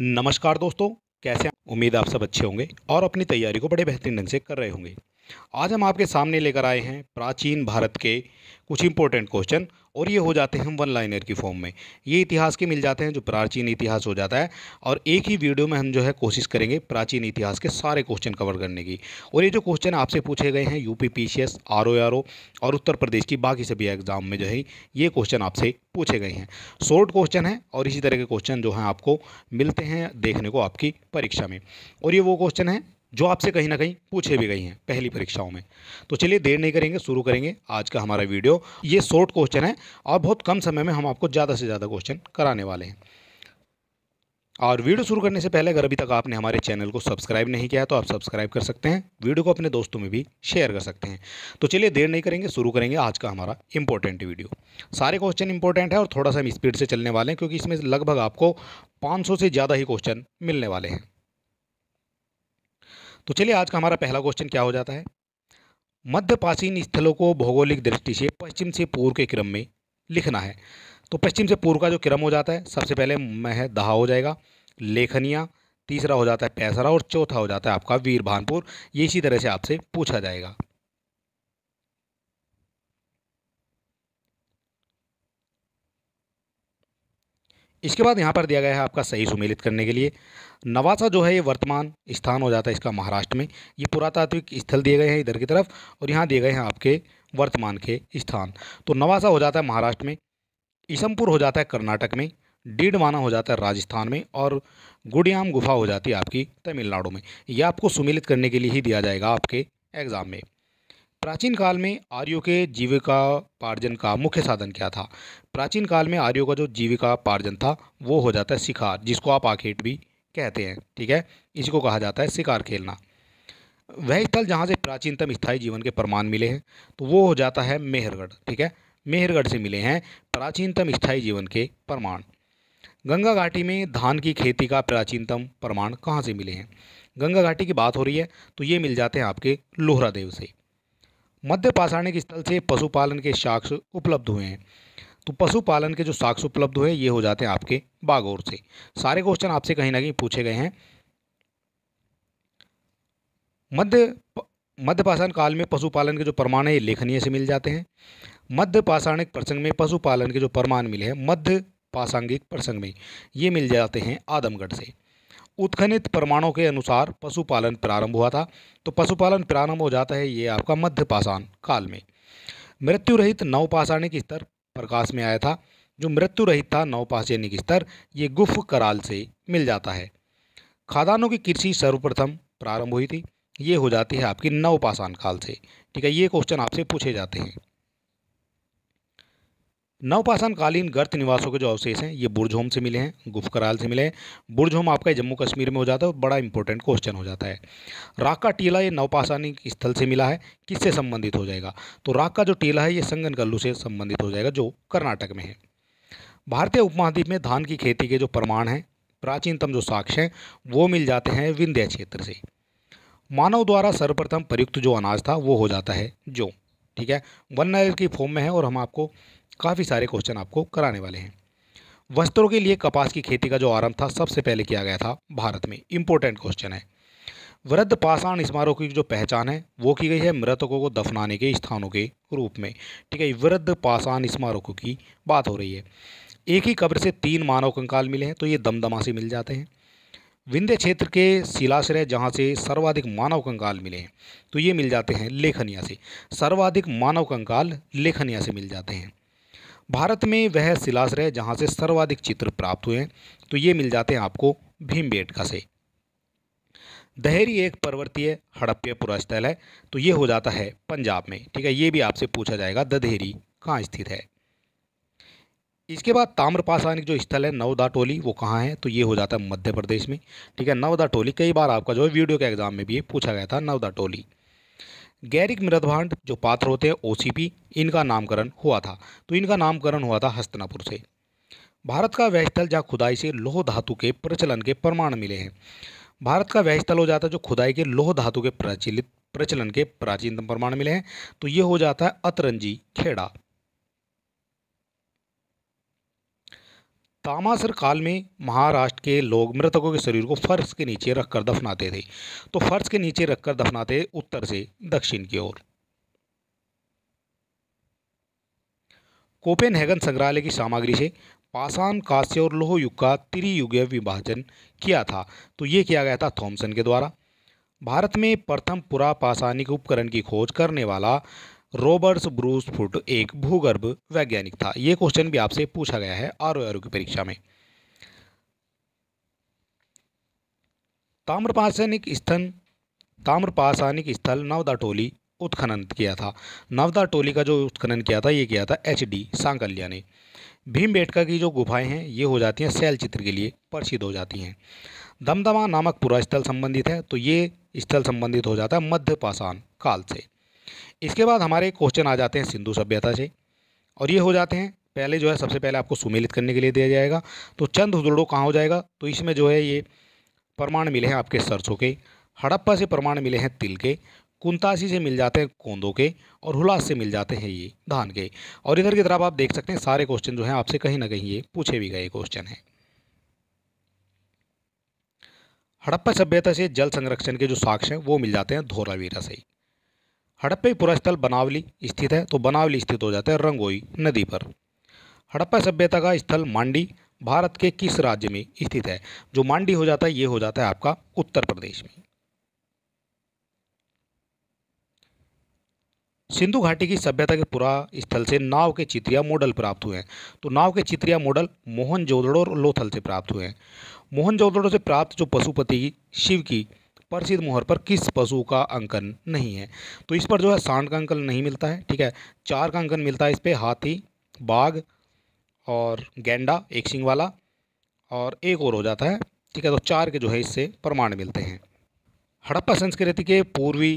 नमस्कार दोस्तों कैसे उम्मीद आप सब अच्छे होंगे और अपनी तैयारी को बड़े बेहतरीन ढंग से कर रहे होंगे आज हम आपके सामने लेकर आए हैं प्राचीन भारत के कुछ इंपॉर्टेंट क्वेश्चन और ये हो जाते हैं वन लाइनर की फॉर्म में ये इतिहास के मिल जाते हैं जो प्राचीन इतिहास हो जाता है और एक ही वीडियो में हम जो है कोशिश करेंगे प्राचीन इतिहास के सारे क्वेश्चन कवर करने की और ये जो क्वेश्चन आपसे पूछे गए हैं U P P C S R O R O और उत्तर प्रदेश की बाकी सभी एग्जाम में जो है ये क्वेश्चन आपसे पूछे गए हैं शॉर्ट क्वेश्चन है और इसी तरह के क्वेश्चन जो हैं आपको मिलते हैं देखने को आपकी परीक्षा में और ये वो क्वेश्चन है जो आपसे कहीं ना कहीं पूछे भी गई हैं पहली परीक्षाओं में तो चलिए देर नहीं करेंगे शुरू करेंगे आज का हमारा वीडियो ये शॉर्ट क्वेश्चन है और बहुत कम समय में हम आपको ज़्यादा से ज़्यादा क्वेश्चन कराने वाले हैं और वीडियो शुरू करने से पहले अगर अभी तक आपने हमारे चैनल को सब्सक्राइब नहीं किया तो आप सब्सक्राइब कर सकते हैं वीडियो को अपने दोस्तों में भी शेयर कर सकते हैं तो चलिए देर नहीं करेंगे शुरू करेंगे आज का हमारा इंपॉर्टेंट वीडियो सारे क्वेश्चन इंपॉर्टेंट है और थोड़ा सा हम स्पीड से चलने वाले हैं क्योंकि इसमें लगभग आपको पाँच से ज़्यादा ही क्वेश्चन मिलने वाले हैं तो चलिए आज का हमारा पहला क्वेश्चन क्या हो जाता है मध्य प्राचीन स्थलों को भौगोलिक दृष्टि से पश्चिम से पूर्व के क्रम में लिखना है तो पश्चिम से पूर्व का जो क्रम हो जाता है सबसे पहले मह दहा हो जाएगा लेखनिया तीसरा हो जाता है पैसरा और चौथा हो जाता है आपका वीरभानपुर ये इसी तरह से आपसे पूछा जाएगा इसके बाद यहाँ पर दिया गया है आपका सही सुमेलित करने के लिए नवासा जो है ये वर्तमान स्थान हो जाता है इसका महाराष्ट्र में ये पुरातात्विक स्थल दिए गए हैं इधर की तरफ और यहाँ दिए गए हैं आपके वर्तमान के स्थान तो नवासा हो जाता है महाराष्ट्र में इसमपुर हो जाता है कर्नाटक में डीडवाना हो जाता है राजस्थान में और गुड़ियाम गुफा हो जाती है आपकी तमिलनाडु में यह आपको सुमेलित करने के लिए ही दिया जाएगा आपके एग्ज़ाम में प्राचीन काल में आर्यों के जीविकापार्जन का मुख्य साधन क्या था प्राचीन काल में आर्यों का जो जीविका पार्जन था वो हो जाता है शिकार जिसको आप आखेट भी कहते हैं ठीक है इसी को कहा जाता है शिकार खेलना वह स्थल जहाँ से प्राचीनतम स्थायी जीवन के प्रमाण मिले हैं तो वो हो जाता है मेहरगढ़ ठीक है मेहरगढ़ से मिले हैं प्राचीनतम स्थायी जीवन के प्रमाण गंगा घाटी में धान की खेती का प्राचीनतम प्रमाण कहाँ से मिले हैं गंगा घाटी की बात हो रही है तो ये मिल जाते हैं आपके लोहरादेव से मध्य पाषाणिक स्थल से पशुपालन के साक्ष्य उपलब्ध हुए हैं तो पशुपालन के जो साक्ष्य उपलब्ध हुए ये हो जाते हैं आपके बागौर से सारे क्वेश्चन आपसे कहीं ना कहीं पूछे गए हैं मध्य मध्य पाषाण काल में पशुपालन के जो प्रमाण है ये लेखनीय से मिल जाते हैं मध्य पाषाणिक प्रसंग में पशुपालन के जो प्रमाण मिले हैं मध्य पाषाणिक प्रसंग में ये मिल जाते हैं आदमगढ़ से उत्खनित प्रमाणों के अनुसार पशुपालन प्रारंभ हुआ था तो पशुपालन प्रारंभ हो जाता है ये आपका मध्य पाषाण काल में मृत्यु रहित नवपाषाणिक स्तर प्रकाश में आया था जो मृत्यु रहित था नौपाशनिक स्तर ये गुफ कराल से मिल जाता है खादानों की कृषि सर्वप्रथम प्रारंभ हुई थी ये हो जाती है आपकी नवपाषाण काल से ठीक है ये क्वेश्चन आपसे पूछे जाते हैं नवपाषाणकालीन गर्त निवासों के जो अवशेष हैं ये बुरझोम से मिले हैं गुफकराल से मिले हैं बुरझोम आपका जम्मू कश्मीर में हो जाता है बड़ा इंपॉर्टेंट क्वेश्चन हो जाता है राक का टीला ये नवपाषाणिक स्थल से मिला है किससे संबंधित हो जाएगा तो राख का जो टीला है ये संगन कल्लू से संबंधित हो जाएगा जो कर्नाटक में है भारतीय उपमहाद्वीप में धान की खेती के जो प्रमाण हैं प्राचीनतम जो साक्ष्य हैं वो मिल जाते हैं विंध्य क्षेत्र से मानव द्वारा सर्वप्रथम प्रयुक्त जो अनाज था वो हो जाता है जो ठीक है वन नाइल की फॉर्म में है और हम आपको काफ़ी सारे क्वेश्चन आपको कराने वाले हैं वस्त्रों के लिए कपास की खेती का जो आरंभ था सबसे पहले किया गया था भारत में इंपॉर्टेंट क्वेश्चन है वृद्ध पाषाण स्मारकों की जो पहचान है वो की गई है मृतकों को दफनाने के स्थानों के रूप में ठीक है वृद्ध पाषाण स्मारकों की बात हो रही है एक ही कब्र से तीन मानव कंकाल मिले हैं तो ये दमदमा से मिल जाते हैं विंध्य क्षेत्र के शिलाश्रय जहाँ से सर्वाधिक मानव कंकाल मिले हैं तो ये मिल जाते हैं लेखनिया से सर्वाधिक मानव कंकाल लेखनिया से मिल जाते हैं भारत में वह है जहाँ से सर्वाधिक चित्र प्राप्त हुए हैं तो ये मिल जाते हैं आपको भीमबेटका से दहेरी एक पर्वतीय हड़प्पीय पुरास्थल है तो ये हो जाता है पंजाब में ठीक है ये भी आपसे पूछा जाएगा दधेरी कहाँ स्थित है इसके बाद ताम्रपाषाणिक जो स्थल है नवदा टोली वो कहाँ है तो ये हो जाता है मध्य प्रदेश में ठीक है नवदा टोली कई बार आपका जो है वीडियो के एग्जाम में भी पूछा गया था नवदा टोली गैरिक मृदभांड जो पात्र होते हैं ओसीपी इनका नामकरण हुआ था तो इनका नामकरण हुआ था हस्तनापुर से भारत का स्थल जहाँ खुदाई से लोह धातु के प्रचलन के प्रमाण मिले हैं भारत का स्थल हो जाता है जो खुदाई के लोह धातु के प्रचलित प्रचलन के प्राचीनतम प्रमाण मिले हैं तो ये हो जाता है अतरंजी खेड़ा तामासर काल में महाराष्ट्र के लोग मृतकों के शरीर को फर्श के नीचे रखकर दफनाते थे तो फर्श के नीचे रखकर दफनाते उत्तर से दक्षिण की ओर कोपेनहेगन संग्रहालय की सामग्री से पाषाण कांस्य और लोह युग का त्रियुगीय विभाजन किया था तो ये किया गया था थॉमसन के द्वारा भारत में प्रथम पुरा पाषाणिक उपकरण की खोज करने वाला रॉबर्ट्स ब्रूस फुट एक भूगर्भ वैज्ञानिक था ये क्वेश्चन भी आपसे पूछा गया है आर ओ की परीक्षा में ताम्रपाषाणिक स्थल ताम्रपाषाणिक स्थल नवदा टोली उत्खनन किया था नवदा टोली का जो उत्खनन किया था ये किया था एच डी सांकल्या ने भीमबेटका की जो गुफाएं हैं ये हो जाती हैं शैल चित्र के लिए प्रसिद्ध हो जाती हैं दमदमा नामक पूरा स्थल संबंधित है तो ये स्थल संबंधित हो जाता है मध्य पाषाण काल से इसके बाद हमारे क्वेश्चन आ जाते हैं सिंधु सभ्यता से और ये हो जाते हैं पहले जो है सबसे पहले आपको सुमेलित करने के लिए दिया जाएगा तो चंद हुदड़ो कहाँ हो जाएगा तो इसमें जो है ये प्रमाण मिले हैं आपके सरसों के हड़प्पा से प्रमाण मिले हैं तिल के कुंतासी से मिल जाते हैं कोंदों के और हुलास से मिल जाते हैं ये धान के और इधर की तरफ आप देख सकते हैं सारे क्वेश्चन जो हैं आपसे कहीं ना कहीं ये पूछे भी गए क्वेश्चन हैं हड़प्पा सभ्यता से जल संरक्षण के जो साक्ष्य हैं वो मिल जाते हैं धोरावीरा से हड़प्पा स्थल बनावली स्थित है तो बनावली स्थित हो जाता है रंगोई नदी पर हड़प्पा सभ्यता का स्थल मांडी भारत के किस राज्य में स्थित है जो मांडी हो जाता है ये हो जाता है आपका उत्तर प्रदेश में सिंधु घाटी की सभ्यता के पुरा स्थल से नाव के चित्रिया मॉडल प्राप्त हुए हैं तो नाव के चित्रिया मॉडल मोहन और लोथल से प्राप्त हुए हैं मोहन से प्राप्त जो पशुपति शिव की प्रसिद्ध मोहर पर किस पशु का अंकन नहीं है तो इस पर जो है सांड का अंकन नहीं मिलता है ठीक है चार का अंकन मिलता है इस पर हाथी बाघ और गेंडा एक सिंग वाला और एक और हो जाता है ठीक है तो चार के जो है इससे प्रमाण मिलते हैं हड़प्पा संस्कृति के पूर्वी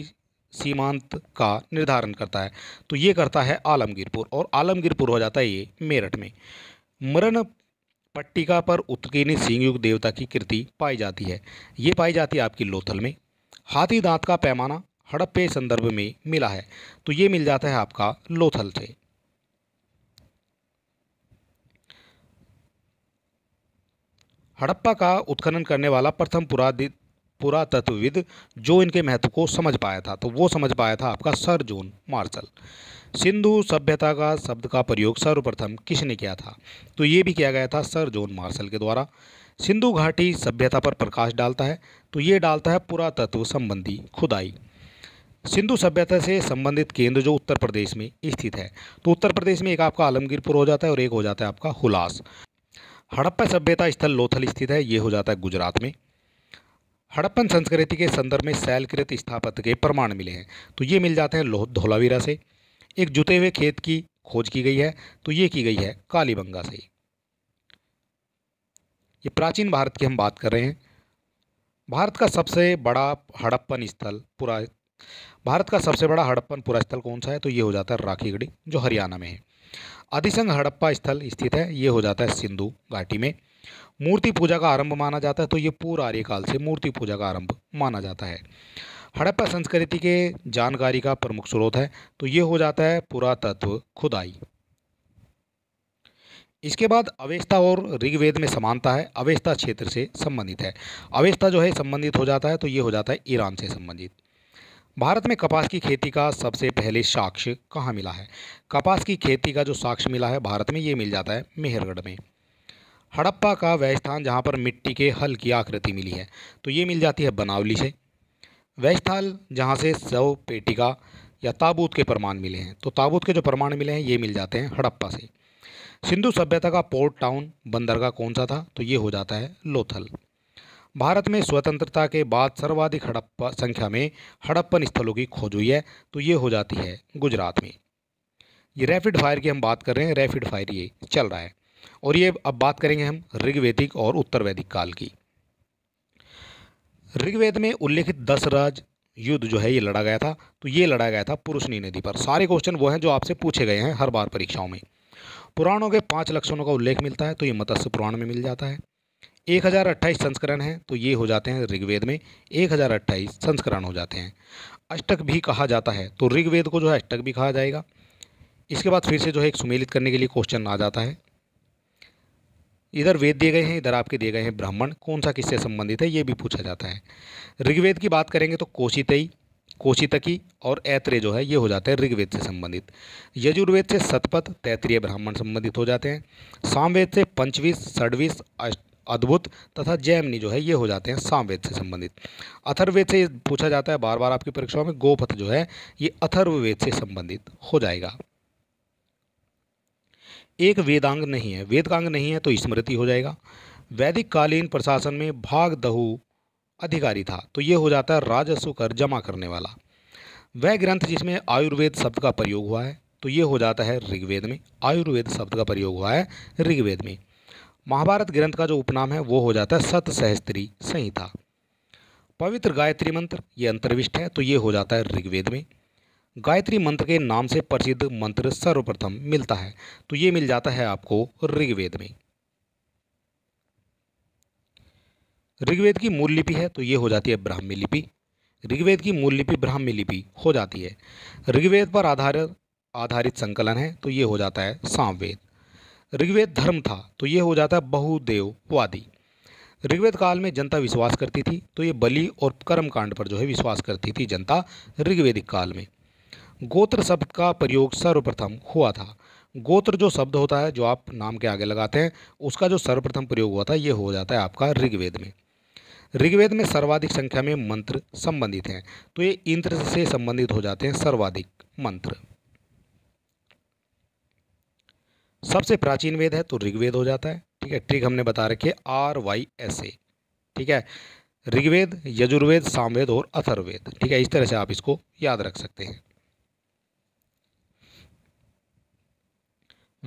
सीमांत का निर्धारण करता है तो ये करता है आलमगीरपुर और आलमगीरपुर हो जाता है ये मेरठ में मरण पट्टिका पर उत्कीर्ण सिंहयुग देवता की कृति पाई जाती है ये पाई जाती है आपकी लोथल में हाथी दांत का पैमाना हड़प्पे संदर्भ में मिला है तो ये मिल जाता है आपका लोथल से हड़प्पा का उत्खनन करने वाला प्रथम पुरादित पुरातत्वविद जो इनके महत्व को समझ पाया था तो वो समझ पाया था आपका सर जोन मार्शल सिंधु सभ्यता का शब्द का प्रयोग सर्वप्रथम किसने किया था तो ये भी किया गया था सर जोन मार्शल के द्वारा सिंधु घाटी सभ्यता पर प्रकाश डालता है तो ये डालता है पुरातत्व संबंधी खुदाई सिंधु सभ्यता से संबंधित केंद्र जो उत्तर प्रदेश में स्थित है तो उत्तर प्रदेश में एक आपका आलमगीरपुर हो जाता है और एक हो जाता है आपका हुलास हड़प्पा सभ्यता स्थल लोथल स्थित है ये हो जाता है गुजरात में हड़प्पन संस्कृति के संदर्भ में शैलकृत स्थापत्य के प्रमाण मिले हैं तो ये मिल जाते हैं लोह धोलावीरा से एक जुते हुए खेत की खोज की गई है तो ये की गई है कालीबंगा से ये प्राचीन भारत की हम बात कर रहे हैं भारत का सबसे बड़ा हड़प्पन स्थल पूरा भारत का सबसे बड़ा हड़प्पन पूरा स्थल कौन सा है तो ये हो जाता है राखीगढ़ी जो हरियाणा में है अधिसंघ हड़प्पा स्थल स्थित है ये हो जाता है सिंधु घाटी में मूर्ति पूजा का आरंभ माना जाता है तो ये पूर्व आर्यकाल से मूर्ति पूजा का आरंभ माना जाता है हड़प्पा संस्कृति के जानकारी का प्रमुख स्रोत है तो ये हो जाता है पुरातत्व खुदाई इसके बाद अवेस्ता और ऋग्वेद में समानता है अवेस्ता क्षेत्र से संबंधित है अवेस्ता जो है संबंधित हो जाता है तो ये हो जाता है ईरान से संबंधित भारत में कपास की खेती का सबसे पहले साक्ष्य कहाँ मिला है कपास की खेती का जो साक्ष्य मिला है भारत में ये मिल जाता है मेहरगढ़ में हड़प्पा का वह स्थान जहाँ पर मिट्टी के हल की आकृति मिली है तो ये मिल जाती है बनावली से स्थल जहाँ से सौ पेटिका या ताबूत के प्रमाण मिले हैं तो ताबूत के जो प्रमाण मिले हैं ये मिल जाते हैं हड़प्पा से सिंधु सभ्यता का पोर्ट टाउन बंदरगाह कौन सा था तो ये हो जाता है लोथल भारत में स्वतंत्रता के बाद सर्वाधिक हड़प्पा संख्या में हड़प्पन स्थलों की खोज हुई है तो ये हो जाती है गुजरात में ये रैपिड फायर की हम बात कर रहे हैं रैपिड फायर ये चल रहा है और ये अब बात करेंगे हम ऋग्वेदिक और उत्तर वैदिक काल की ऋग्वेद में उल्लेखित दस राज युद्ध जो है ये लड़ा गया था तो ये लड़ा गया था पुरुषनी नदी पर सारे क्वेश्चन वो हैं जो आपसे पूछे गए हैं हर बार परीक्षाओं में पुराणों के पांच लक्षणों का उल्लेख मिलता है तो ये मत्स्य पुराण में मिल जाता है एक हज़ार अट्ठाईस संस्करण है तो ये हो जाते हैं ऋग्वेद में एक हज़ार संस्करण हो जाते हैं अष्टक भी कहा जाता है तो ऋग्वेद को जो है अष्टक भी कहा जाएगा इसके बाद फिर से जो है एक सुमेलित करने के लिए क्वेश्चन आ जाता है इधर वेद दिए गए हैं इधर आपके दिए गए हैं ब्राह्मण कौन सा किससे संबंधित है ये भी पूछा जाता है ऋग्वेद की बात करेंगे तो कोशितई कोशितकी और ऐत्रे जो है ये हो जाते हैं ऋग्वेद से संबंधित यजुर्वेद से सतपथ तैतरीय ब्राह्मण संबंधित हो जाते हैं सामवेद से पंचवीस षडवीस अद्भुत तथा जैमनी जो है ये हो जाते हैं सामवेद से संबंधित अथर्ववेद से पूछा जाता है बार बार आपकी परीक्षाओं में गोपथ जो है ये अथर्ववेद से संबंधित हो जाएगा एक वेदांग नहीं है वेदकांग नहीं है तो स्मृति हो जाएगा वैदिक कालीन प्रशासन में भाग दहु अधिकारी था तो ये हो जाता है राजस्व कर जमा करने वाला वह ग्रंथ जिसमें आयुर्वेद शब्द का प्रयोग हुआ है तो ये हो जाता है ऋग्वेद में आयुर्वेद शब्द का प्रयोग हुआ है ऋग्वेद में महाभारत ग्रंथ का जो उपनाम है वो हो जाता है सत सहस्त्री संहिता पवित्र गायत्री मंत्र ये अंतर्विष्ट है तो ये हो जाता है ऋग्वेद में गायत्री मंत्र के नाम से प्रसिद्ध मंत्र सर्वप्रथम मिलता है तो ये मिल जाता है आपको ऋग्वेद में ऋग्वेद की मूल लिपि है तो ये हो जाती है ब्राह्मी लिपि ऋग्वेद की मूल लिपि ब्राह्मी लिपि हो जाती है ऋग्वेद पर आधारित आधारित संकलन है तो ये हो जाता है सामवेद ऋग्वेद धर्म था तो ये हो जाता है बहुदेववादी ऋग्वेद काल में जनता विश्वास करती थी तो ये बलि और कर्मकांड पर जो है विश्वास करती थी जनता ऋग्वेदिक काल में गोत्र शब्द का प्रयोग सर्वप्रथम हुआ था गोत्र जो शब्द होता है जो आप नाम के आगे लगाते हैं उसका जो सर्वप्रथम प्रयोग हुआ था ये हो जाता है आपका ऋग्वेद में ऋग्वेद में सर्वाधिक संख्या में मंत्र संबंधित हैं तो ये इंद्र से संबंधित हो जाते हैं सर्वाधिक मंत्र सबसे प्राचीन वेद है तो ऋग्वेद हो जाता है ठीक है ट्रिक हमने बता रखे आर वाई एस ए ठीक है ऋग्वेद यजुर्वेद सामवेद और अथर्वेद ठीक है इस तरह से आप इसको याद रख सकते हैं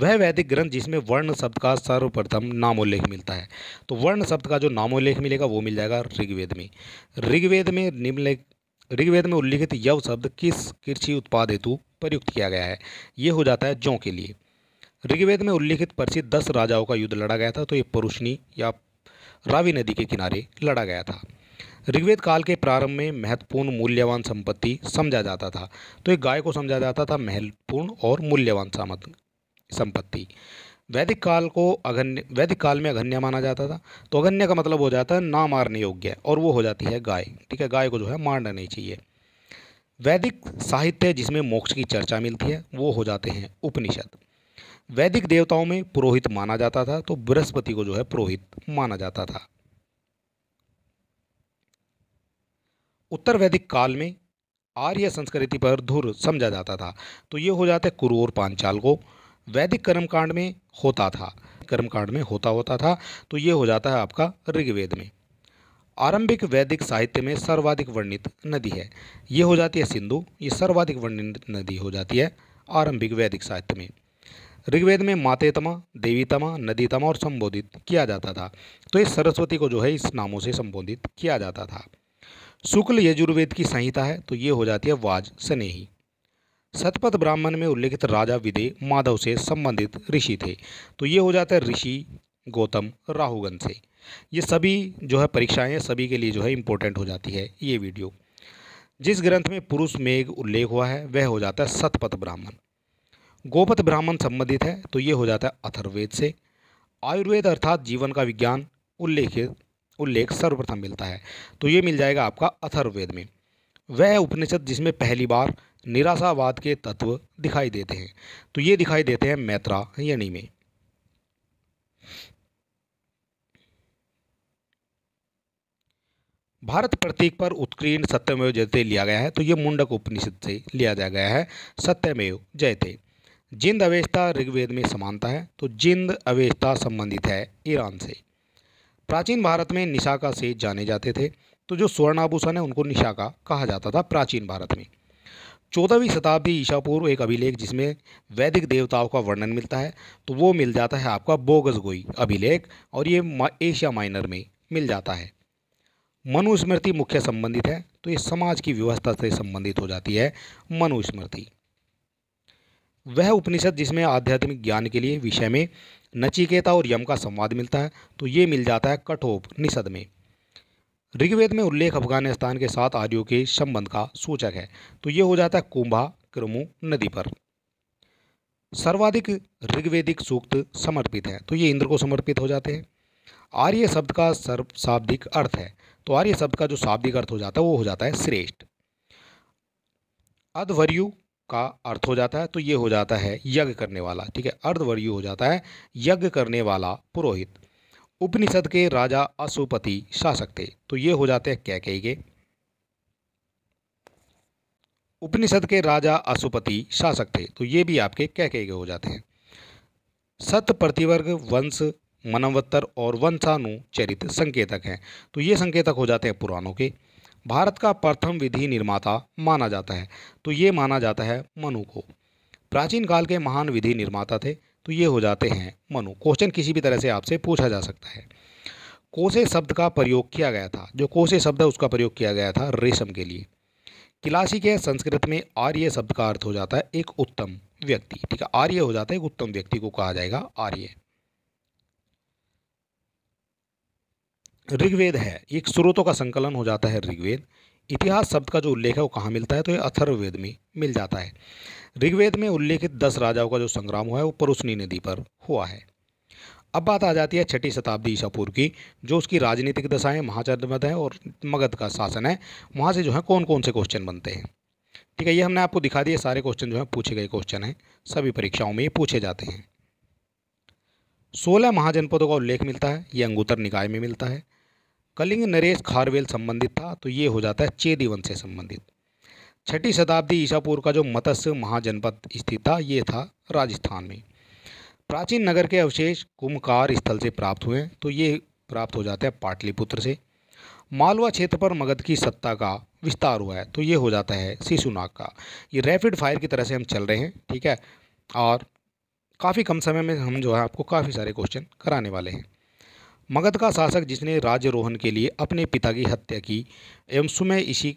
वह वैदिक ग्रंथ जिसमें वर्ण शब्द का सर्वप्रथम नामोल्लेख मिलता है तो वर्ण शब्द का जो नामोल्लेख मिलेगा वो मिल जाएगा ऋग्वेद में ऋग्वेद में निम्नलिखित ऋग्वेद में उल्लिखित यव शब्द किस कृषि उत्पाद हेतु प्रयुक्त किया गया है ये हो जाता है जौ के लिए ऋग्वेद में उल्लिखित प्रसिद्ध दस राजाओं का युद्ध लड़ा गया था तो ये परुष्णी या रावी नदी के किनारे लड़ा गया था ऋग्वेद काल के प्रारंभ में महत्वपूर्ण मूल्यवान संपत्ति समझा जाता था तो एक गाय को समझा जाता था महत्वपूर्ण और मूल्यवान संपत्ति वैदिक काल को अघन्य वैदिक काल में अघन्य माना जाता था तो अघन्य का मतलब हो जाता है ना मारने योग्य और वो हो जाती है गाय ठीक है गाय को जो है मारना नहीं चाहिए वैदिक साहित्य जिसमें मोक्ष की चर्चा मिलती है वो हो जाते हैं उपनिषद वैदिक देवताओं में पुरोहित माना जाता था तो बृहस्पति को जो है पुरोहित माना जाता था उत्तर वैदिक काल में आर्य संस्कृति पर धुर समझा जाता था तो ये हो जाते कुरु और पांचाल को वैदिक कर्मकांड में होता था कर्मकांड में होता होता था तो ये हो जाता है आपका ऋग्वेद में आरंभिक वैदिक साहित्य में सर्वाधिक वर्णित नदी है ये हो जाती है सिंधु ये सर्वाधिक वर्णित नदी हो जाती है आरंभिक वैदिक साहित्य में ऋग्वेद में मातेतमा देवीतमा नदीतमा और संबोधित किया जाता था तो इस सरस्वती को जो है इस नामों से संबोधित किया जाता था शुक्ल यजुर्वेद की संहिता है तो ये हो जाती है वाज स्नेही सतपथ ब्राह्मण में उल्लेखित राजा विदे माधव से संबंधित ऋषि थे तो ये हो जाता है ऋषि गौतम राहुगन से ये सभी जो है परीक्षाएं सभी के लिए जो है इम्पोर्टेंट हो जाती है ये वीडियो जिस ग्रंथ में पुरुष मेघ उल्लेख हुआ है वह हो जाता है सतपथ ब्राह्मण गोपत ब्राह्मण संबंधित है तो ये हो जाता है अथर्वेद से आयुर्वेद अर्थात जीवन का विज्ञान उल्लेखित उल्लेख सर्वप्रथम मिलता है तो ये मिल जाएगा आपका अथर्वेद में वह उपनिषद जिसमें पहली बार निराशावाद के तत्व दिखाई देते हैं तो ये दिखाई देते हैं मैत्रा यानी में भारत प्रतीक पर उत्कीर्ण सत्यमेव जयते लिया गया है तो ये मुंडक उपनिषद से लिया जा गया है सत्यमेव जयते जिंद अवेस्ता ऋग्वेद में समानता है तो जिंद अवेस्ता संबंधित है ईरान से प्राचीन भारत में निशाका से जाने जाते थे तो जो स्वर्णाभूषण है उनको निशाका कहा जाता था प्राचीन भारत में चौदहवीं शताब्दी ईसा पूर्व एक अभिलेख जिसमें वैदिक देवताओं का वर्णन मिलता है तो वो मिल जाता है आपका बोगस गोई अभिलेख और ये एशिया माइनर में मिल जाता है मनुस्मृति मुख्य संबंधित है तो ये समाज की व्यवस्था से संबंधित हो जाती है मनुस्मृति वह उपनिषद जिसमें आध्यात्मिक ज्ञान के लिए विषय में नचिकेता और यम का संवाद मिलता है तो ये मिल जाता है कठोपनिषद में ऋग्वेद में उल्लेख अफगानिस्तान के साथ आर्यों के संबंध का सूचक है तो ये हो जाता है कुंभा क्रमु नदी पर सर्वाधिक ऋग्वेदिक सूक्त समर्पित है तो ये इंद्र को समर्पित हो जाते हैं आर्य शब्द का सर्व शाब्दिक अर्थ है तो आर्य शब्द का जो शाब्दिक अर्थ हो जाता है वो हो जाता है श्रेष्ठ अधवर्यु का अर्थ हो जाता है तो ये हो जाता है यज्ञ करने वाला ठीक है अर्धवर्यु हो जाता है यज्ञ करने वाला पुरोहित उपनिषद के राजा अशुपति शासक थे तो ये हो जाते हैं क्या के उपनिषद के राजा अशुपति शासक थे तो ये भी आपके क्या के हो जाते हैं सत प्रतिवर्ग वंश मनवत्तर और वंशानुचरित संकेतक हैं तो ये संकेतक हो जाते हैं पुराणों के भारत का प्रथम विधि निर्माता माना जाता है तो ये माना जाता है मनु को प्राचीन काल के महान विधि निर्माता थे तो ये हो जाते हैं मनु क्वेश्चन किसी भी तरह से आपसे पूछा जा सकता है कोसे शब्द का प्रयोग किया गया था जो कोसे शब्द है उसका प्रयोग किया गया था रेशम के लिए किलासी के संस्कृत में आर्य शब्द का अर्थ हो जाता है एक उत्तम व्यक्ति ठीक है आर्य हो जाता है एक उत्तम व्यक्ति को कहा जाएगा आर्य ऋग्वेद है एक स्रोतों का संकलन हो जाता है ऋग्वेद इतिहास शब्द का जो उल्लेख है वो कहाँ मिलता है तो ये अथर्ववेद में मिल जाता है ऋग्वेद में उल्लेखित दस राजाओं का जो संग्राम हुआ है वो परुशनी नदी पर हुआ है अब बात आ जाती है छठी शताब्दी ईसा पूर्व की जो उसकी राजनीतिक दशाएं महाचर्मद है और मगध का शासन है वहाँ से जो है कौन कौन से क्वेश्चन बनते हैं ठीक है ये हमने आपको दिखा दिए सारे क्वेश्चन जो है पूछे गए क्वेश्चन हैं सभी परीक्षाओं में ये पूछे जाते हैं सोलह महाजनपदों का उल्लेख मिलता है ये अंगूतर निकाय में मिलता है कलिंग नरेश खारवेल संबंधित था तो ये हो जाता है चेदी वंश से संबंधित छठी शताब्दी ईसापुर का जो मत्स्य महाजनपद स्थित था ये था राजस्थान में प्राचीन नगर के अवशेष कुंभकार स्थल से प्राप्त हुए तो ये प्राप्त हो जाता है पाटलिपुत्र से मालवा क्षेत्र पर मगध की सत्ता का विस्तार हुआ है तो ये हो जाता है शिशुनाग का ये रैपिड फायर की तरह से हम चल रहे हैं ठीक है और काफ़ी कम समय में हम जो है आपको काफ़ी सारे क्वेश्चन कराने वाले हैं मगध का शासक जिसने रोहन के लिए अपने पिता की हत्या की एवं सुमय इसी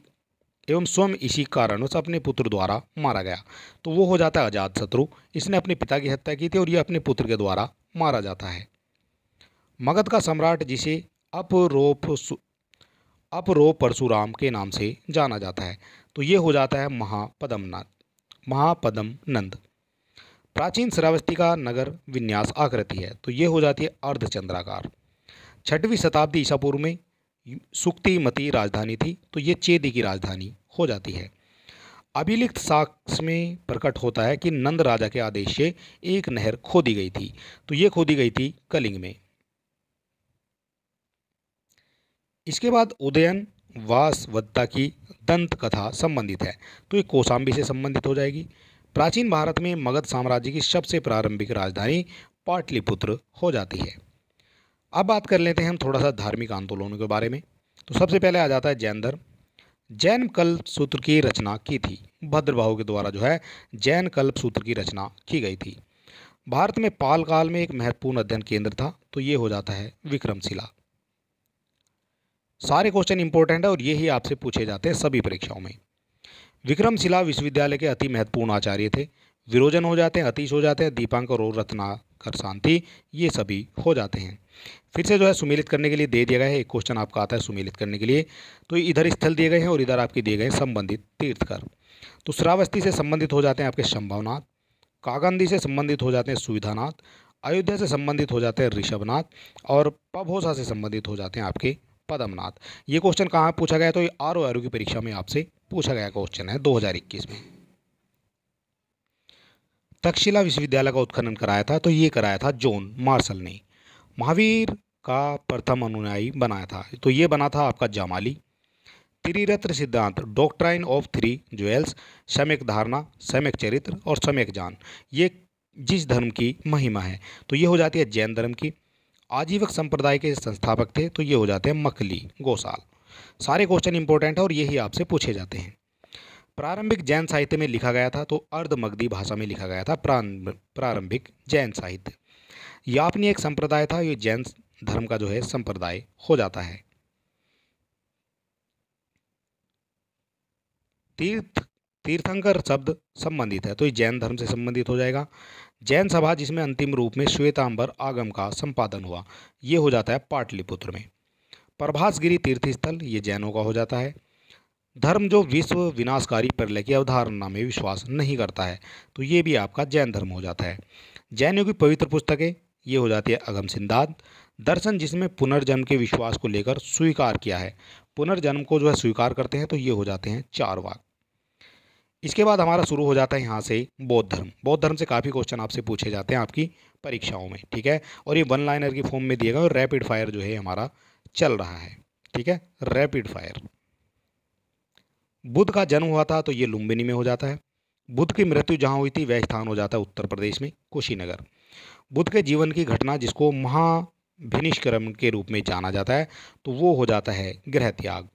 एवं स्वयं इसी कारण उस अपने पुत्र द्वारा मारा गया तो वो हो जाता है अजात शत्रु इसने अपने पिता की हत्या की थी और ये अपने पुत्र के द्वारा मारा जाता है मगध का सम्राट जिसे अपरोप अपरोप परशुराम के नाम से जाना जाता है तो ये हो जाता है महापदमनाथ महापदम नंद प्राचीन श्रावस्ती का नगर विन्यास आकृति है तो ये हो जाती है अर्धचंद्राकार छठवीं शताब्दी ईसा पूर्व में सुक्तिमती राजधानी थी तो ये चेदी की राजधानी हो जाती है अभिलिखित साक्ष में प्रकट होता है कि नंद राजा के आदेश से एक नहर खोदी गई थी तो ये खोदी गई थी कलिंग में इसके बाद उदयन वासवत्ता की दंत कथा संबंधित है तो ये कोसाम्बी से संबंधित हो जाएगी प्राचीन भारत में मगध साम्राज्य की सबसे प्रारंभिक राजधानी पाटलिपुत्र हो जाती है अब बात कर लेते हैं हम थोड़ा सा धार्मिक आंदोलनों के बारे में तो सबसे पहले आ जाता है जैन धर्म जैन कल्प सूत्र की रचना की थी भद्रबाहु के द्वारा जो है जैन कल्प सूत्र की रचना की गई थी भारत में पाल काल में एक महत्वपूर्ण अध्ययन केंद्र था तो ये हो जाता है विक्रमशिला सारे क्वेश्चन इंपॉर्टेंट है और ये ही आपसे पूछे जाते हैं सभी परीक्षाओं में विक्रमशिला विश्वविद्यालय के अति महत्वपूर्ण आचार्य थे विरोजन हो जाते हैं अतीश हो जाते हैं दीपांकर और रत्ना कर शांति ये सभी हो जाते हैं फिर से जो है सुमेलित करने के लिए दे दिया गया है एक क्वेश्चन आपका आता है सुमेलित करने के लिए तो इधर स्थल दिए गए हैं और इधर आपके दिए गए संबंधित तीर्थकर तो श्रावस्ती से संबंधित हो जाते हैं आपके शंभवनाथ कागंदी से संबंधित हो जाते हैं सुविधानाथ अयोध्या से संबंधित हो जाते हैं ऋषभनाथ और पभोसा से संबंधित हो जाते हैं आपके पदमनाथ ये क्वेश्चन कहाँ पूछा गया तो ये आर ओ की परीक्षा में आपसे पूछा गया क्वेश्चन है 2021 में तक्षशिला विश्वविद्यालय का उत्खनन कराया था तो ये कराया था जॉन मार्शल ने महावीर का प्रथम अनुयायी बनाया था तो ये बना था आपका जामाली त्रिरत्न सिद्धांत डॉक्ट्राइन ऑफ थ्री ज्वेल्स सम्यक धारणा सम्यक चरित्र और सम्यक जान ये जिस धर्म की महिमा है तो ये हो जाती है जैन धर्म की आजीवक संप्रदाय के संस्थापक थे तो ये हो जाते हैं मकली गोसाल सारे क्वेश्चन इंपॉर्टेंट है और यही आपसे पूछे जाते हैं प्रारंभिक जैन साहित्य में लिखा गया था तो अर्धमग्धी भाषा में लिखा गया था प्रारंभिक जैन साहित्य यापनी एक संप्रदाय था ये जैन धर्म का जो है संप्रदाय हो जाता है तीर्थ तीर्थंकर शब्द संबंधित है तो ये जैन धर्म से संबंधित हो जाएगा जैन सभा जिसमें अंतिम रूप में श्वेतांबर आगम का संपादन हुआ ये हो जाता है पाटलिपुत्र में प्रभासगिरी तीर्थस्थल ये जैनों का हो जाता है धर्म जो विश्व विनाशकारी प्रलय की अवधारणा में विश्वास नहीं करता है तो ये भी आपका जैन धर्म हो जाता है जैन की पवित्र पुस्तकें ये हो जाती है अगम सिद्धांत दर्शन जिसमें पुनर्जन्म के विश्वास को लेकर स्वीकार किया है पुनर्जन्म को जो है स्वीकार करते हैं तो ये हो जाते हैं चार वाक इसके बाद हमारा शुरू हो जाता है यहाँ से बौद्ध धर्म बौद्ध धर्म से काफ़ी क्वेश्चन आपसे पूछे जाते हैं आपकी परीक्षाओं में ठीक है और ये वन लाइनर की फॉर्म में दिएगा और रैपिड फायर जो है हमारा चल रहा है ठीक है रैपिड फायर बुद्ध का जन्म हुआ था तो ये लुम्बिनी में हो जाता है बुद्ध की मृत्यु जहाँ हुई थी वह स्थान हो जाता है उत्तर प्रदेश में कुशीनगर बुद्ध के जीवन की घटना जिसको महाभिनिष्क्रम के रूप में जाना जाता है तो वो हो जाता है गृह त्याग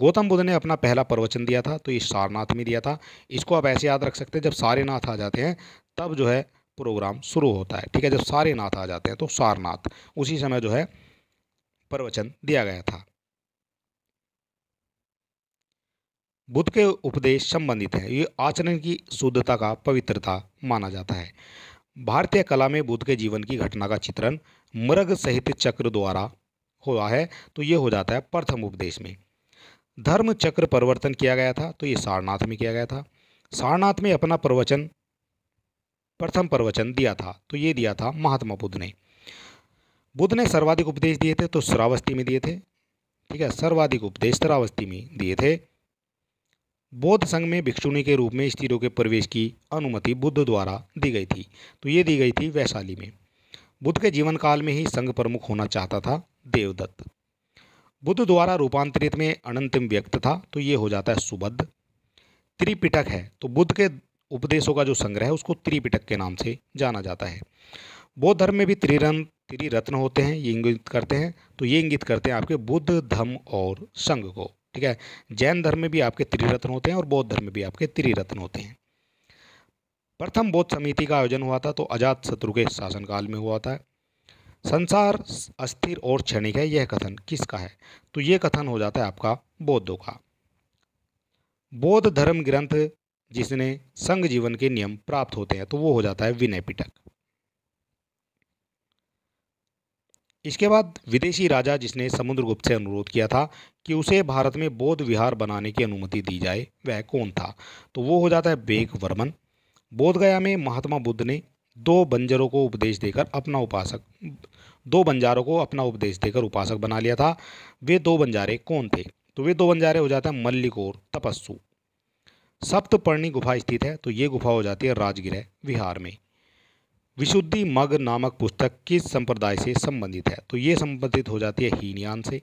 गौतम बुद्ध ने अपना पहला प्रवचन दिया था तो ये सारनाथ में दिया था इसको आप ऐसे याद रख सकते हैं जब सारे नाथ आ जाते हैं तब जो है प्रोग्राम शुरू होता है ठीक है जब सारे नाथ आ जाते हैं तो सारनाथ उसी समय जो है प्रवचन दिया गया था बुद्ध के उपदेश संबंधित है ये आचरण की शुद्धता का पवित्रता माना जाता है भारतीय कला में बुद्ध के जीवन की घटना का चित्रण मृग सहित चक्र द्वारा हुआ है तो ये हो जाता है प्रथम उपदेश में धर्म चक्र परिवर्तन किया गया था तो ये सारनाथ में किया गया था सारनाथ में अपना प्रवचन प्रथम प्रवचन दिया था तो ये दिया था महात्मा बुद्ध ने बुद्ध ने सर्वाधिक उपदेश दिए थे तो श्रावस्ती में दिए थे ठीक है सर्वाधिक उपदेश श्रावस्ती में दिए थे बौद्ध संघ में भिक्षुणी के रूप में स्त्रियों के प्रवेश की अनुमति बुद्ध द्वारा दी गई थी तो ये दी गई थी वैशाली में बुद्ध के जीवन काल में ही संघ प्रमुख होना चाहता था देवदत्त बुद्ध द्वारा रूपांतरित में अनंतिम व्यक्त था तो ये हो जाता है सुबद्ध त्रिपिटक है तो बुद्ध के उपदेशों का जो संग्रह है उसको त्रिपिटक के नाम से जाना जाता है बौद्ध धर्म में भी त्रिरन त्रिरत्न होते हैं ये इंगित करते हैं तो ये इंगित करते हैं आपके बुद्ध धम्म और संघ को ठीक है जैन धर्म में भी आपके त्रिरत्न होते हैं और बौद्ध धर्म में भी आपके त्रिरत्न होते हैं प्रथम बौद्ध समिति का आयोजन हुआ था तो अजात शत्रु के शासनकाल में हुआ था संसार अस्थिर और क्षणिक है यह कथन किसका है तो यह कथन हो जाता है आपका बौद्धों का बौद्ध धर्म ग्रंथ जिसने संघ जीवन के नियम प्राप्त होते हैं तो वो हो जाता है विनय पिटक इसके बाद विदेशी राजा जिसने समुद्रगुप्त से अनुरोध किया था कि उसे भारत में बौद्ध विहार बनाने की अनुमति दी जाए वह कौन था तो वो हो जाता है बेग वर्मन बोधगया में महात्मा बुद्ध ने दो बंजरों को उपदेश देकर अपना उपासक दो बंजारों को अपना उपदेश देकर उपासक बना लिया था वे दो बंजारे कौन थे तो वे दो बंजारे हो जाते हैं मल्लिकोर तपस्सु सप्तपर्णी गुफा स्थित है तो ये गुफा हो जाती है राजगिरह विहार में विशुद्धि मग नामक पुस्तक किस संप्रदाय से संबंधित है तो ये संबंधित हो जाती है हीनयान से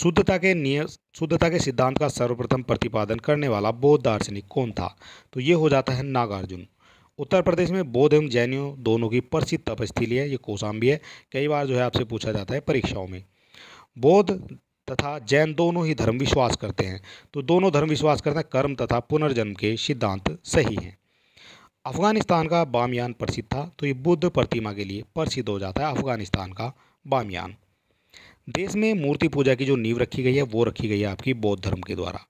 शुद्धता के नियम शुद्धता के सिद्धांत का सर्वप्रथम प्रतिपादन करने वाला बौद्ध दार्शनिक कौन था तो ये हो जाता है नागार्जुन उत्तर प्रदेश में बौद्ध एवं जैनियों दोनों की प्रसिद्ध तपस्थली है ये कोसाम्बी है कई बार जो है आपसे पूछा जाता है परीक्षाओं में बौद्ध तथा जैन दोनों ही धर्म विश्वास करते हैं तो दोनों धर्म विश्वास करते हैं कर्म तथा पुनर्जन्म के सिद्धांत सही हैं अफगानिस्तान का बामयान प्रसिद्ध था तो ये बुद्ध प्रतिमा के लिए प्रसिद्ध हो जाता है अफगानिस्तान का बामयान देश में मूर्ति पूजा की जो नींव रखी गई है वो रखी गई है आपकी बौद्ध धर्म के द्वारा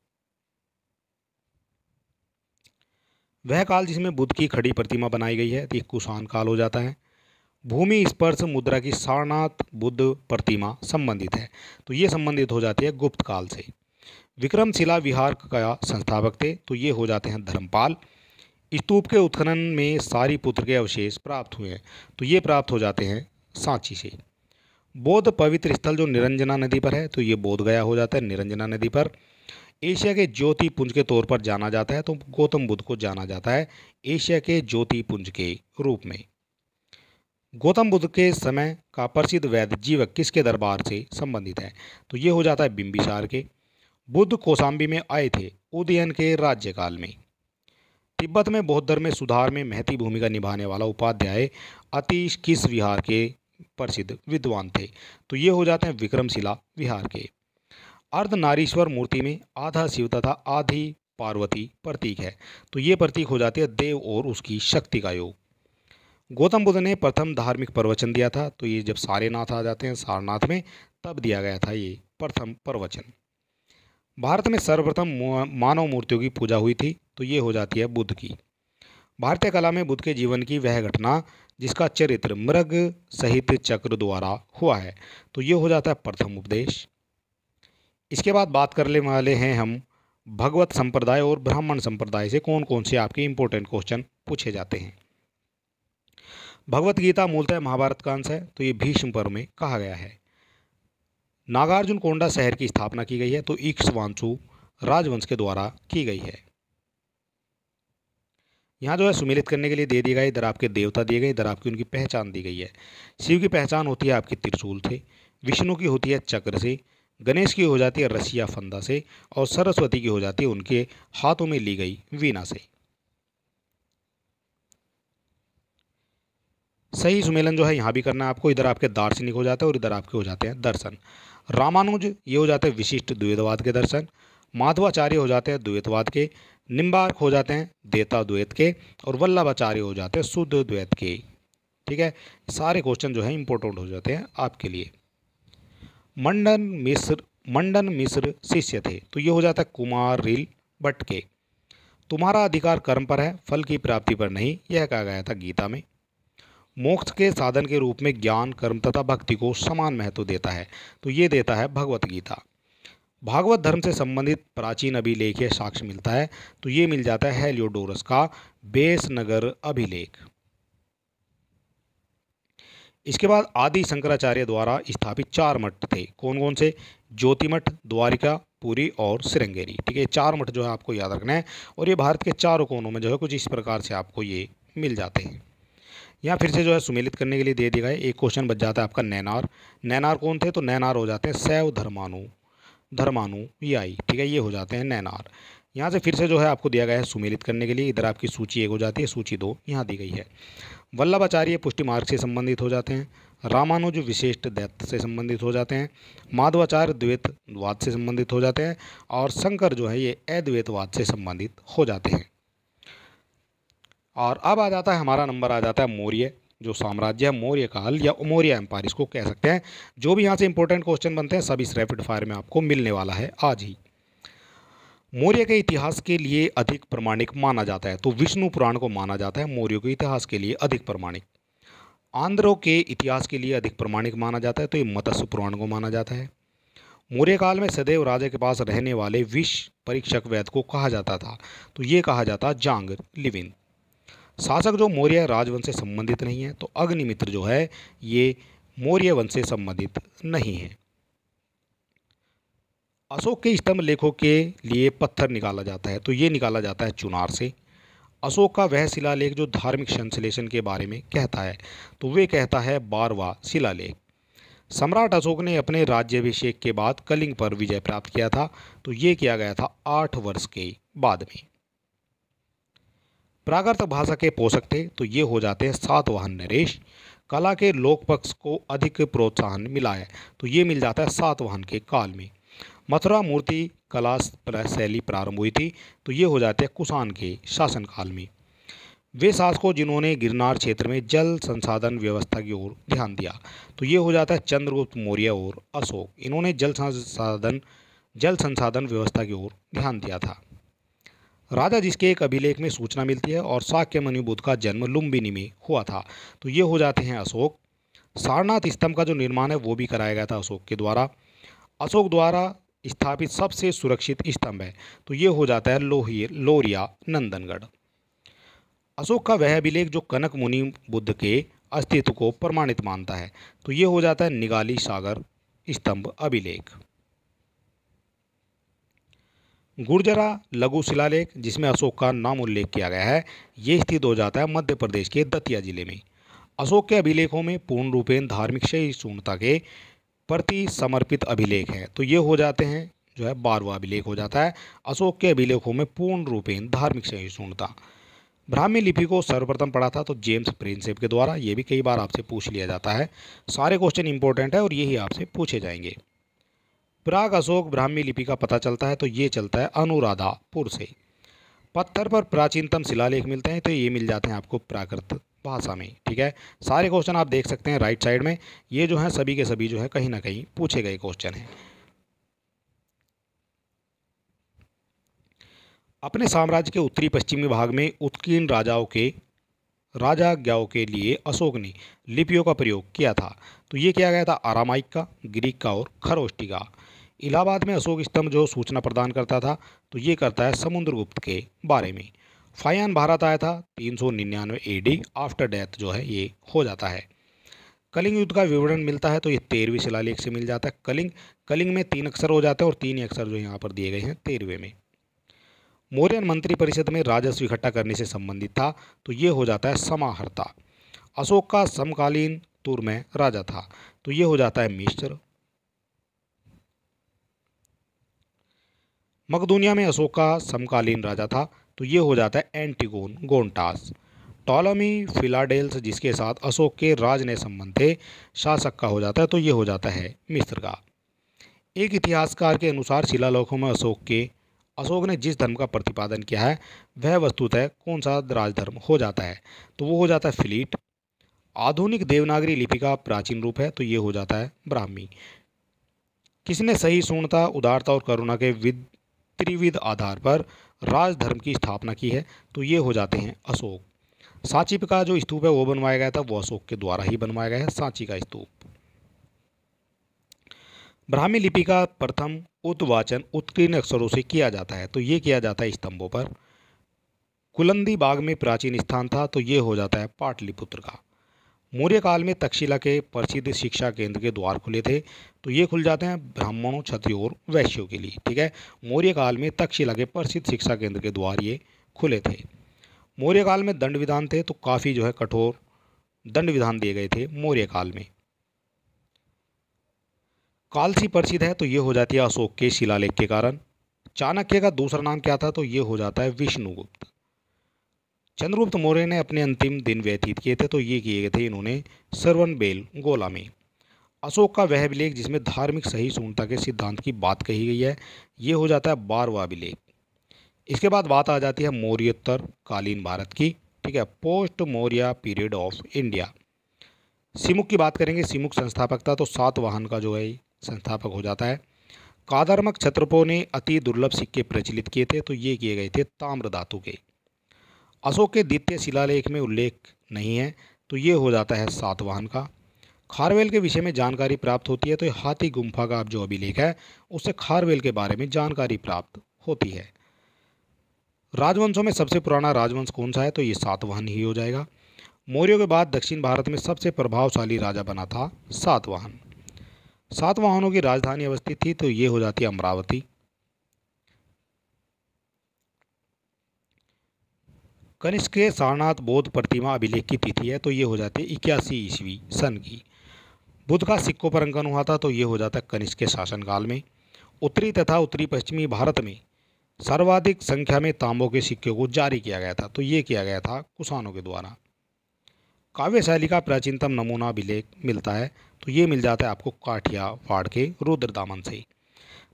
वह काल जिसमें बुद्ध की खड़ी प्रतिमा बनाई गई है तो ये कुषाण काल हो जाता है भूमि स्पर्श मुद्रा की सारनाथ बुद्ध प्रतिमा संबंधित है तो ये संबंधित हो जाती है गुप्त काल से विक्रमशिला विहार का संस्थापक थे तो ये हो जाते हैं धर्मपाल स्तूप के उत्खनन में सारी पुत्र के अवशेष प्राप्त हुए हैं तो ये प्राप्त हो जाते हैं सांची से बौद्ध पवित्र स्थल जो निरंजना नदी पर है तो ये बोध गया हो जाता है निरंजना नदी पर एशिया के ज्योति पुंज के तौर पर जाना जाता है तो गौतम बुद्ध को जाना जाता है एशिया के ज्योति पुंज के रूप में गौतम बुद्ध के समय का प्रसिद्ध वैद्य जीवक किसके दरबार से संबंधित है तो ये हो जाता है बिंबिसार के बुद्ध कोसाम्बी में आए थे उदयन के राज्यकाल में तिब्बत में बौद्ध धर्म में सुधार में महती भूमिका निभाने वाला उपाध्याय अतीश किस विहार के प्रसिद्ध विद्वान थे तो ये हो जाते हैं विक्रमशिला विहार के अर्धनारीश्वर मूर्ति में आधा शिव तथा आधी पार्वती प्रतीक है तो ये प्रतीक हो जाते हैं देव और उसकी शक्ति का योग गौतम बुद्ध ने प्रथम धार्मिक प्रवचन दिया था तो ये जब सारेनाथ आ जाते हैं सारनाथ में तब दिया गया था ये प्रथम प्रवचन भारत में सर्वप्रथम मानव मूर्तियों की पूजा हुई थी तो ये हो जाती है बुद्ध की भारतीय कला में बुद्ध के जीवन की वह घटना जिसका चरित्र मृग सहित चक्र द्वारा हुआ है तो ये हो जाता है प्रथम उपदेश इसके बाद बात करने वाले हैं हम भगवत संप्रदाय और ब्राह्मण संप्रदाय से कौन कौन से आपके इम्पोर्टेंट क्वेश्चन पूछे जाते हैं भगवत गीता मूलतः महाभारत का अंश है तो ये भीष्म पर्व में कहा गया है नागार्जुन कोंडा शहर की स्थापना की गई है तो इक्ष राजवंश के द्वारा की गई है यहाँ जो है सुमिलित करने के लिए दे दिए गए इधर आपके देवता दिए गए इधर आपकी उनकी पहचान दी गई है शिव की पहचान होती है आपके त्रिशूल से विष्णु की होती है चक्र से गणेश की हो जाती है रसिया फंदा से और सरस्वती की हो जाती है उनके हाथों में ली गई वीणा से सही सुमेलन जो है यहाँ भी करना है आपको इधर आपके दार्शनिक हो जाते हैं और इधर आपके हो जाते हैं दर्शन रामानुज ये हो जाते हैं विशिष्ट द्वैतवाद के दर्शन माधवाचार्य हो जाते हैं द्वैतवाद के निम्बार्क हो जाते हैं देवता द्वैत के और वल्लभाचार्य हो जाते हैं शुद्ध द्वैत के ठीक है सारे क्वेश्चन जो है इंपॉर्टेंट हो जाते हैं आपके लिए मंडन मिश्र मंडन मिश्र शिष्य थे तो ये हो जाता है कुमार रिल भट्ट के तुम्हारा अधिकार कर्म पर है फल की प्राप्ति पर नहीं यह कहा गया था गीता में मोक्ष के साधन के रूप में ज्ञान कर्म तथा भक्ति को समान महत्व देता है तो ये देता है भगवत गीता भागवत धर्म से संबंधित प्राचीन अभिलेख या साक्ष्य मिलता है तो ये मिल जाता है हेलियोडोरस का बेस नगर अभिलेख इसके बाद आदि शंकराचार्य द्वारा स्थापित चार मठ थे कौन कौन से ज्योतिमठ द्वारिका पुरी और सिरंगेरी ठीक है चार मठ जो है आपको याद रखना है और ये भारत के चारों कोनों में जो है कुछ इस प्रकार से आपको ये मिल जाते हैं यहाँ फिर से जो है सुमेलित करने के लिए दे दिया गया एक क्वेश्चन बच जाता है आपका नैनार नैनार कौन थे तो नैनार हो जाते हैं सैव धर्मानु धर्मानु याई ठीक है ये हो जाते हैं नैनार यहाँ से फिर से जो है आपको दिया गया है सुमेलित करने के लिए इधर आपकी सूची एक हो जाती है सूची दो यहाँ दी गई है वल्लभाचार्य पुष्टि मार्ग से संबंधित हो जाते हैं रामानुज विशिष्ट दैत्य से संबंधित हो जाते हैं माधवाचार्य द्वैतवाद से संबंधित हो जाते हैं और शंकर जो है ये अद्वैतवाद से संबंधित हो जाते हैं और अब आ जाता है हमारा नंबर आ जाता है मौर्य जो साम्राज्य है मौर्य काल या मौर्य एम्पायर इसको कह सकते हैं जो भी यहाँ से इंपॉर्टेंट क्वेश्चन बनते हैं सब इस रैपिड फायर में आपको मिलने वाला है आज ही मौर्य के इतिहास के लिए अधिक प्रमाणिक माना जाता है तो विष्णु पुराण को माना जाता है मौर्य के इतिहास के लिए अधिक प्रमाणिक आंध्रों के इतिहास के लिए अधिक प्रमाणिक माना जाता है तो ये मत्स्य पुराण को माना जाता है मौर्य काल में सदैव राजा के पास रहने वाले विष परीक्षक वैद को कहा जाता था तो ये कहा जाता जांग लिविन शासक जो मौर्य राजवंश से संबंधित नहीं है तो अग्निमित्र जो है ये मौर्य वंश से संबंधित नहीं है अशोक के स्तंभ लेखों के लिए पत्थर निकाला जाता है तो ये निकाला जाता है चुनार से अशोक का वह शिलालेख जो धार्मिक संश्लेषण के बारे में कहता है तो वे कहता है बारवा शिलालेख सम्राट अशोक ने अपने राज्याभिषेक के बाद कलिंग पर विजय प्राप्त किया था तो ये किया गया था आठ वर्ष के बाद में प्राकृत भाषा के पोषक थे तो ये हो जाते हैं सातवाहन नरेश कला के लोक पक्ष को अधिक प्रोत्साहन मिला है तो ये मिल जाता है सातवाहन के काल में मथुरा मूर्ति कला शैली प्रारंभ हुई थी तो ये हो जाते हैं कुषाण के शासनकाल में वे शासकों जिन्होंने गिरनार क्षेत्र में जल संसाधन व्यवस्था की ओर ध्यान दिया तो ये हो जाता है चंद्रगुप्त मौर्य और अशोक इन्होंने जल संसाधन जल संसाधन व्यवस्था की ओर ध्यान दिया था राजा जिसके एक अभिलेख में सूचना मिलती है और शाक्य मनुबुद्ध का जन्म लुम्बिनी में हुआ था तो ये हो जाते हैं अशोक सारनाथ स्तंभ का जो निर्माण है वो भी कराया गया था अशोक के द्वारा अशोक द्वारा स्थापित सबसे सुरक्षित स्तंभ है तो ये हो जाता है लोहिय लोरिया नंदनगढ़ अशोक का वह अभिलेख जो कनक मुनि बुद्ध के अस्तित्व को प्रमाणित मानता है तो ये हो जाता है निगाली सागर स्तंभ अभिलेख गुर्जरा लघु शिलालेख जिसमें अशोक का नाम उल्लेख किया गया है ये स्थित हो जाता है मध्य प्रदेश के दतिया जिले में अशोक के अभिलेखों में पूर्ण रूपेण धार्मिक सहिष्णुता के प्रति समर्पित अभिलेख हैं तो ये हो जाते हैं जो है बारवा अभिलेख हो जाता है अशोक के अभिलेखों में पूर्ण रूपेण धार्मिक सहिष्णुता ब्राह्मी लिपि को सर्वप्रथम पढ़ा था तो जेम्स प्रिंसेप के द्वारा ये भी कई बार आपसे पूछ लिया जाता है सारे क्वेश्चन इंपॉर्टेंट है और यही आपसे पूछे जाएंगे प्राग अशोक ब्राह्मी लिपि का पता चलता है तो ये चलता है अनुराधापुर से पत्थर पर प्राचीनतम शिलालेख मिलते हैं तो ये मिल जाते हैं आपको प्राकृत भाषा में ठीक है सारे क्वेश्चन आप देख सकते हैं राइट साइड में ये जो है सभी के सभी जो है कहीं ना कहीं पूछे गए क्वेश्चन हैं अपने साम्राज्य के उत्तरी पश्चिमी भाग में उत्कीर्ण राजाओं के राजा ज्ञाओ के लिए अशोक ने लिपियों का प्रयोग किया था तो ये किया गया था आरामाइक का ग्रीक का और खरोष्टी का इलाहाबाद में अशोक स्तंभ जो सूचना प्रदान करता था तो ये करता है समुद्रगुप्त के बारे में फायान भारत आया था तीन सौ निन्यानवे ए डी आफ्टर डेथ जो है ये हो जाता है कलिंग युद्ध का विवरण मिलता है तो ये तेरहवीं शिलालेख से मिल जाता है कलिंग कलिंग में तीन अक्षर हो जाते हैं और तीन ही अक्षर जो यहाँ पर दिए गए हैं तेरहवें में मौर्यन मंत्रिपरिषद में राजस्व इकट्ठा करने से संबंधित था तो ये हो जाता है समाहर्ता अशोक का समकालीन तुर में राजा था तो ये हो जाता है मिश्र मकदूनिया में अशोक का समकालीन राजा था तो ये हो जाता है एंटीगोन गोंटास टॉलमी फिलाडेल्स जिसके साथ अशोक के राजनय संबंध थे शासक का हो जाता है तो ये हो जाता है मिस्र का एक इतिहासकार के अनुसार शिलालेखों में अशोक के अशोक ने जिस धर्म का प्रतिपादन किया है वह वस्तुतः कौन सा राजधर्म हो जाता है तो वो हो जाता है फिलीट आधुनिक देवनागरी लिपि का प्राचीन रूप है तो ये हो जाता है ब्राह्मी किसने सही सूर्णता उदारता और करुणा के विद त्रिविध आधार पर राजधर्म की स्थापना की है तो ये हो जाते हैं अशोक सांची का जो स्तूप है वो बनवाया गया था वो अशोक के द्वारा ही बनवाया गया है सांची का स्तूप ब्राह्मी लिपि का प्रथम उत्वाचन उत्कीर्ण अक्षरों से किया जाता है तो ये किया जाता है स्तंभों पर कुलंदी बाग में प्राचीन स्थान था तो ये हो जाता है पाटलिपुत्र का मौर्य काल में तक्षशिला के प्रसिद्ध शिक्षा केंद्र के द्वार खुले थे तो ये खुल जाते हैं ब्राह्मणों क्षत्रियों और वैश्यों के लिए ठीक है मौर्य काल में तक्षशिला के प्रसिद्ध शिक्षा केंद्र के द्वार ये खुले थे मौर्य काल में दंड विधान थे तो काफ़ी जो है कठोर दंड विधान दिए गए थे मौर्य काल में काल सी प्रसिद्ध है तो ये हो जाती है अशोक के शिलालेख के कारण चाणक्य का दूसरा नाम क्या था तो ये हो जाता है विष्णुगुप्त चंद्रगुप्त मौर्य ने अपने अंतिम दिन व्यतीत किए थे तो ये किए गए थे इन्होंने सरवन बेल गोला में अशोक का वह अभिलेख जिसमें धार्मिक सही सूर्णता के सिद्धांत की बात कही गई है ये हो जाता है बारवा अभिलेख इसके बाद बात आ जाती है मौर्योत्तर कालीन भारत की ठीक है post Maurya period of India Simuka की बात करेंगे सिमुख संस्थापक था तो सात वाहन का जो है संस्थापक हो जाता है कादर्मक छत्रपो ने अति दुर्लभ सिक्के प्रचलित किए थे तो ये किए गए थे ताम्र धातु के अशोक के द्वितीय शिलालेख में उल्लेख नहीं है तो ये हो जाता है सातवाहन का खारवेल के विषय में जानकारी प्राप्त होती है तो हाथी गुम्फा का आप जो अभिलेख है उससे खारवेल के बारे में जानकारी प्राप्त होती है राजवंशों में सबसे पुराना राजवंश कौन सा है तो ये सातवाहन ही हो जाएगा मौर्यों के बाद दक्षिण भारत में सबसे प्रभावशाली राजा बना था सातवाहन सातवाहनों की राजधानी अवस्थित थी तो ये हो जाती है अमरावती कनिष्क के सारनाथ बौद्ध प्रतिमा अभिलेख की तिथि है तो ये हो जाती है इक्यासी ईस्वी सन की बुद्ध का सिक्कों पर अंकन हुआ था तो ये हो जाता है कनिष्क के शासनकाल में उत्तरी तथा उत्तरी पश्चिमी भारत में सर्वाधिक संख्या में तांबों के सिक्के को जारी किया गया था तो ये किया गया था कुसानों के द्वारा काव्य शैली का प्राचीनतम नमूना अभिलेख मिलता है तो ये मिल जाता है आपको काठिया वाड़ के रुद्र दामन से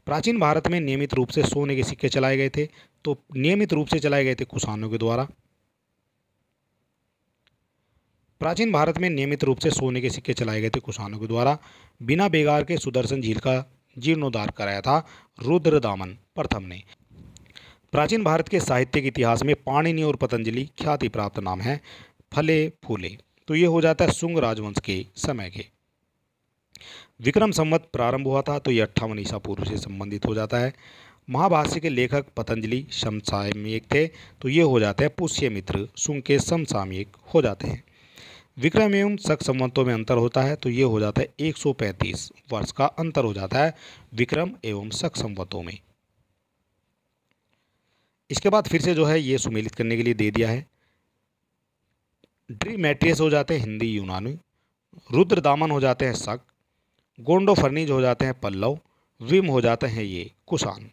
प्राचीन भारत में नियमित रूप से सोने के सिक्के चलाए गए थे तो नियमित रूप से चलाए गए थे कुसानों के द्वारा प्राचीन भारत में नियमित रूप से सोने के सिक्के चलाए गए थे कुशानों के द्वारा बिना बेगार के सुदर्शन झील का जीर्णोद्धार कराया था रुद्र दामन प्रथम ने प्राचीन भारत के साहित्य के इतिहास में पाणिनि और पतंजलि ख्याति प्राप्त नाम है फले फूले तो ये हो जाता है सुंग राजवंश के समय के विक्रम संवत प्रारंभ हुआ था तो ये अट्ठावन ईसा पूर्व से संबंधित हो जाता है महाभाष्य के लेखक पतंजलि समसामयिक थे तो ये हो जाते हैं पुष्य मित्र सुंग के समसामयिक हो जाते हैं विक्रम एवं शक संवंतों में अंतर होता है तो ये हो जाता है 135 वर्ष का अंतर हो जाता है विक्रम एवं शक संवतों में इसके बाद फिर से जो है ये सुमेलित करने के लिए दे दिया है ड्रीमेट्रियस हो जाते हैं हिंदी यूनानी रुद्र दामन हो जाते हैं शक गोंडो फर्नीज हो जाते हैं पल्लव विम हो जाते हैं ये कुशान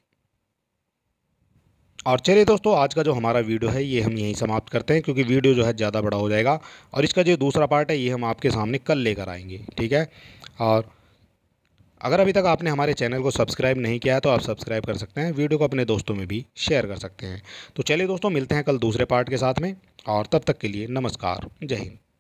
और चलिए दोस्तों आज का जो हमारा वीडियो है ये हम यहीं समाप्त करते हैं क्योंकि वीडियो जो है ज़्यादा बड़ा हो जाएगा और इसका जो दूसरा पार्ट है ये हम आपके सामने कल लेकर आएंगे ठीक है और अगर अभी तक आपने हमारे चैनल को सब्सक्राइब नहीं किया है तो आप सब्सक्राइब कर सकते हैं वीडियो को अपने दोस्तों में भी शेयर कर सकते हैं तो चलिए दोस्तों मिलते हैं कल दूसरे पार्ट के साथ में और तब तक के लिए नमस्कार जय हिंद